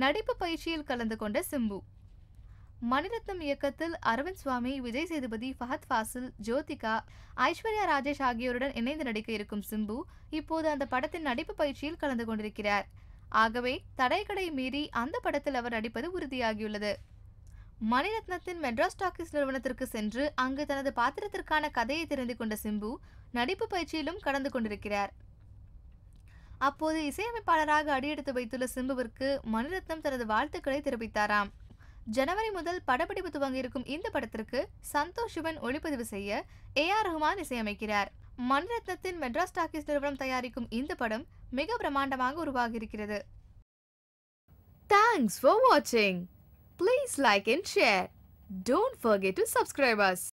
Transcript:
நடிப்பு பயிற்சியில் கலந்து கொண்ட சிம்பு மணிரத்னம் இயக்கத்தில் அரவிந்த் சுவாமி விஜய் சேதுபதி ஃபஹத் ஃபாசில் ஜோதிகா ஐஸ்வர்யா ராஜேஷ் ஆகியோருடன் இணைந்து நடிக்க இருக்கும் சிம்பு இப்போது அந்த படத்தின் நடிப்பு பயிற்சியில் கலந்து கொண்டிருக்கிறார் ஆகவே தடைகளை மீறி அந்த படத்தில் அவர் நடிப்பது உறுதியாகியுள்ளது மணிரத்னத்தின் மெட்ராஸ் டாக்கிஸ் நிறுவனத்திற்கு சென்று அங்கு தனது பாத்திரத்திற்கான கதையை தெரிந்து கொண்ட சிம்பு நடிப்பு பயிற்சியிலும் கலந்து கொண்டிருக்கிறார் அப்போது இசையமைப்பாளராக அடியெடுத்து வைத்துள்ள சிம்புவிற்கு மணிரத்னம் தனது வாழ்த்துக்களை தெரிவித்தாராம் ஜனவரி முதல் படப்பிடிப்பு துவங்கியிருக்கும் இந்த படத்திற்கு சந்தோஷ் சிவன் ஒளிப்பதிவு செய்ய ஏ ஆர் ரஹ்மான் இசையமைக்கிறார் மணிரத்னத்தின் மெட்ராஸ் டாக்கிஸ் நிறுவனம் தயாரிக்கும் இந்த படம் மிக பிரமாண்டமாக உருவாகியிருக்கிறது தேங்க்ஸ் ஃபார் வாட்சிங் please like and share don't forget to subscribers